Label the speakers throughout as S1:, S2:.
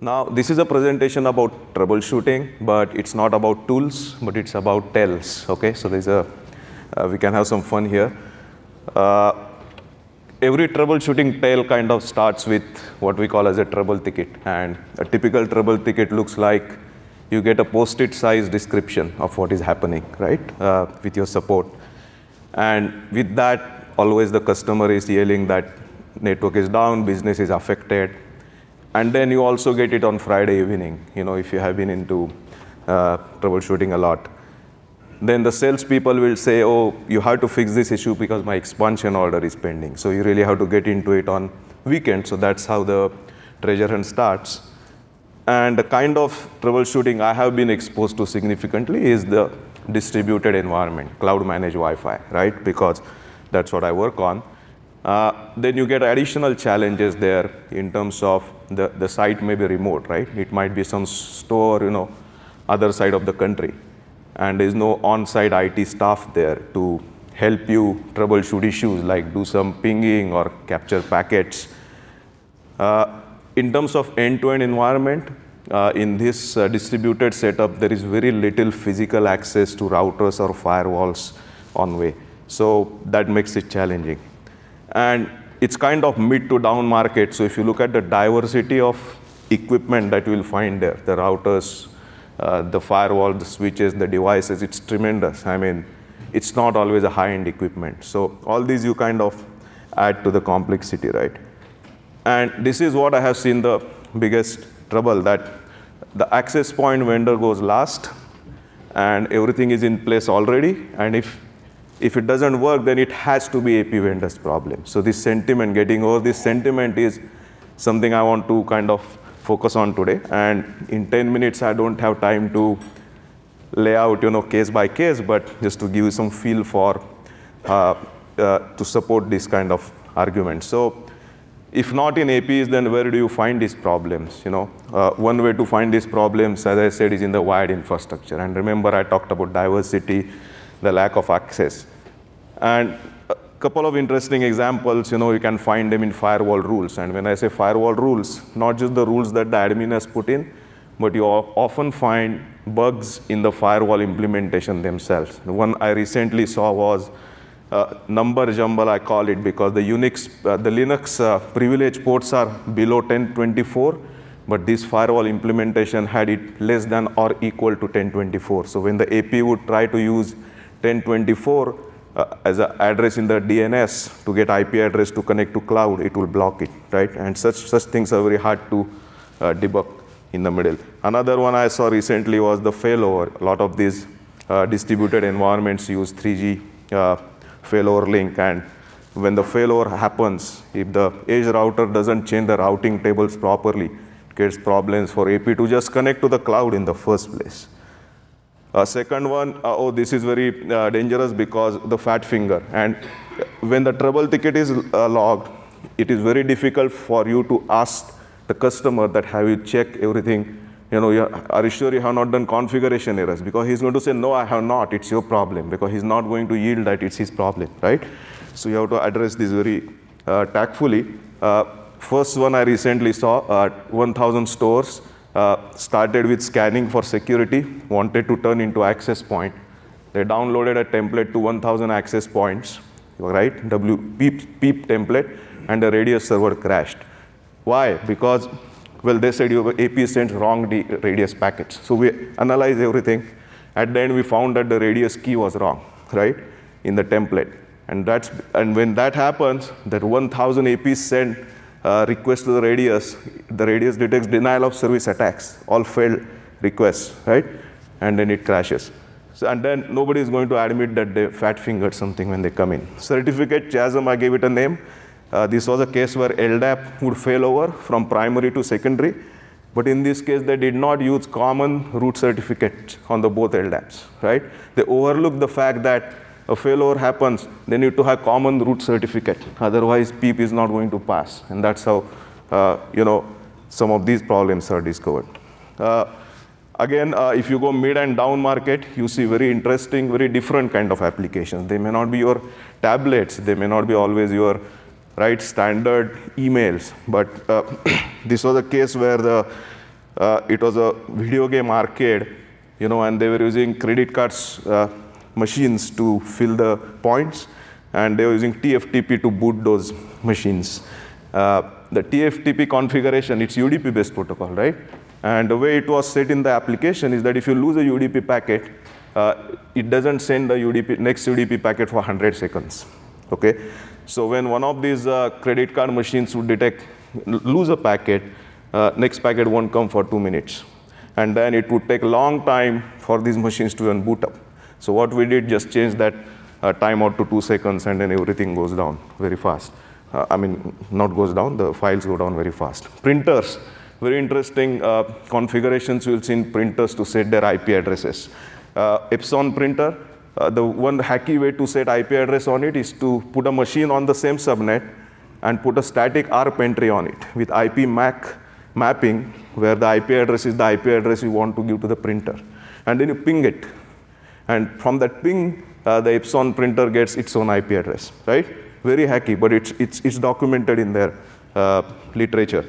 S1: Now, this is a presentation about troubleshooting, but it's not about tools, but it's about tells, okay? So there's a, uh, we can have some fun here. Uh, every troubleshooting tale kind of starts with what we call as a trouble ticket. And a typical trouble ticket looks like you get a post-it size description of what is happening, right, uh, with your support. And with that, always the customer is yelling that network is down, business is affected, and then you also get it on Friday evening, you know, if you have been into uh, troubleshooting a lot. Then the salespeople will say, oh, you have to fix this issue because my expansion order is pending. So you really have to get into it on weekend. So that's how the treasure hunt starts. And the kind of troubleshooting I have been exposed to significantly is the distributed environment, cloud managed Wi-Fi, right? Because that's what I work on. Uh, then you get additional challenges there in terms of the, the site may be remote, right? It might be some store, you know, other side of the country. And there's no on-site IT staff there to help you troubleshoot issues like do some pinging or capture packets. Uh, in terms of end-to-end -end environment, uh, in this uh, distributed setup, there is very little physical access to routers or firewalls on way. So that makes it challenging. And it's kind of mid to down market. So if you look at the diversity of equipment that you will find there, the routers, uh, the firewall, the switches, the devices, it's tremendous. I mean, it's not always a high-end equipment. So all these you kind of add to the complexity, right? And this is what I have seen the biggest trouble, that the access point vendor goes last, and everything is in place already, and if if it doesn't work, then it has to be AP vendor's problem. So this sentiment, getting over this sentiment is something I want to kind of focus on today. And in 10 minutes, I don't have time to lay out, you know, case by case, but just to give you some feel for, uh, uh, to support this kind of argument. So if not in APs, then where do you find these problems? You know, uh, one way to find these problems, as I said, is in the wired infrastructure. And remember, I talked about diversity, the lack of access. And a couple of interesting examples, you know, you can find them in firewall rules. And when I say firewall rules, not just the rules that the admin has put in, but you often find bugs in the firewall implementation themselves. one I recently saw was uh, number jumble, I call it, because the Unix, uh, the Linux uh, privilege ports are below 1024, but this firewall implementation had it less than or equal to 1024. So when the AP would try to use 1024 uh, as an address in the DNS to get IP address to connect to cloud, it will block it, right? And such, such things are very hard to uh, debug in the middle. Another one I saw recently was the failover. A lot of these uh, distributed environments use 3G uh, failover link and when the failover happens, if the edge router doesn't change the routing tables properly, it gets problems for AP to just connect to the cloud in the first place. Uh, second one, uh, oh, this is very uh, dangerous because the fat finger. And when the trouble ticket is uh, logged, it is very difficult for you to ask the customer that have you checked everything. You know, are you sure you have not done configuration errors? Because he's going to say, no, I have not. It's your problem. Because he's not going to yield that it's his problem, right? So you have to address this very uh, tactfully. Uh, first one I recently saw, 1,000 stores uh, started with scanning for security, wanted to turn into access point. They downloaded a template to 1,000 access points, right? W peep, peep template, and the radius server crashed. Why? Because, well, they said your AP sent wrong radius packets. So we analyzed everything. At the end, we found that the radius key was wrong, right, in the template. And, that's, and when that happens, that 1,000 APs sent uh, request to the radius, the radius detects denial of service attacks, all failed requests, right? And then it crashes. So, and then nobody is going to admit that they fat fingered something when they come in. Certificate chasm, I gave it a name. Uh, this was a case where LDAP would fail over from primary to secondary, but in this case they did not use common root certificate on the both LDAPs, right? They overlooked the fact that a failover happens, they need to have common root certificate. Otherwise, PEEP is not going to pass. And that's how, uh, you know, some of these problems are discovered. Uh, again, uh, if you go mid and down market, you see very interesting, very different kind of applications. They may not be your tablets. They may not be always your right standard emails. But uh, this was a case where the uh, it was a video game arcade, you know, and they were using credit cards uh, machines to fill the points and they were using TFTP to boot those machines. Uh, the TFTP configuration, it's UDP based protocol, right? And the way it was set in the application is that if you lose a UDP packet, uh, it doesn't send the UDP, next UDP packet for 100 seconds, okay? So when one of these uh, credit card machines would detect, lose a packet, uh, next packet won't come for two minutes. And then it would take long time for these machines to even boot up. So what we did, just change that uh, to two seconds and then everything goes down very fast. Uh, I mean, not goes down, the files go down very fast. Printers, very interesting uh, configurations you'll see in printers to set their IP addresses. Uh, Epson printer, uh, the one hacky way to set IP address on it is to put a machine on the same subnet and put a static ARP entry on it with IP MAC mapping where the IP address is the IP address you want to give to the printer. And then you ping it and from that ping, uh, the Epson printer gets its own IP address, right? Very hacky, but it's, it's, it's documented in their uh, literature.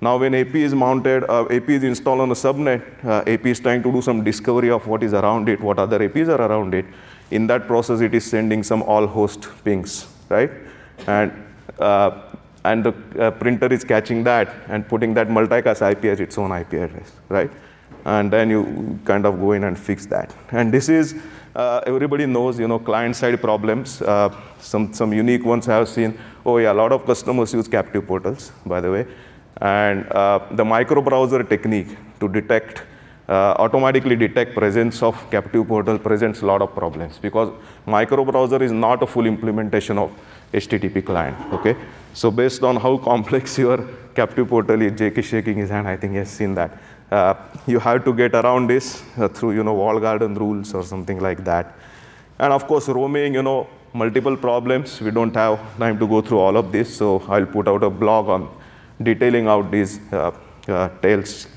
S1: Now when AP is mounted, uh, AP is installed on a subnet, uh, AP is trying to do some discovery of what is around it, what other APs are around it. In that process, it is sending some all host pings, right? And, uh, and the uh, printer is catching that and putting that multicast IP as its own IP address, right? and then you kind of go in and fix that. And this is, uh, everybody knows, you know, client-side problems. Uh, some, some unique ones I have seen. Oh yeah, a lot of customers use captive portals, by the way. And uh, the browser technique to detect, uh, automatically detect presence of captive portal presents a lot of problems because micro browser is not a full implementation of HTTP client, okay? So based on how complex your captive portal is, Jake is shaking his hand, I think he has seen that. Uh, you have to get around this uh, through, you know, wall garden rules or something like that. And of course, roaming, you know, multiple problems. We don't have time to go through all of this, so I'll put out a blog on detailing out these uh, uh tales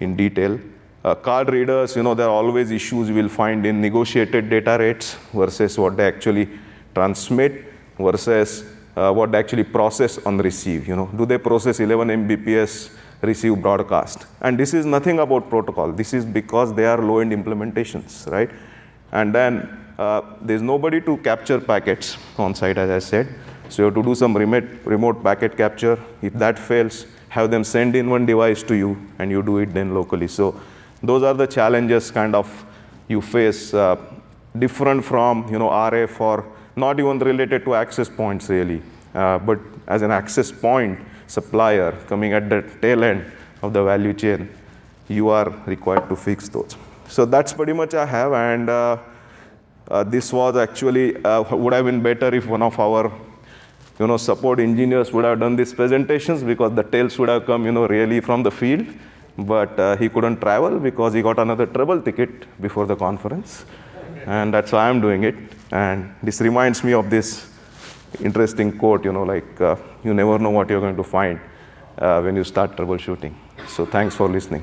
S1: in detail. Uh, card readers, you know, there are always issues we'll find in negotiated data rates versus what they actually transmit versus uh, what they actually process on receive. You know, do they process 11 Mbps receive broadcast? And this is nothing about protocol. This is because they are low-end implementations, right? And then uh, there's nobody to capture packets on site, as I said. So you have to do some remote, remote packet capture. If that fails, have them send in one device to you, and you do it then locally. So those are the challenges kind of you face uh, different from you know RF or not even related to access points really, uh, but as an access point supplier coming at the tail end of the value chain, you are required to fix those. So that's pretty much I have and uh, uh, this was actually, uh, would have been better if one of our you know, support engineers would have done these presentations because the tales would have come, you know, really from the field. But uh, he couldn't travel because he got another travel ticket before the conference. And that's why I'm doing it. And this reminds me of this interesting quote, you know, like uh, you never know what you're going to find uh, when you start troubleshooting. So thanks for listening.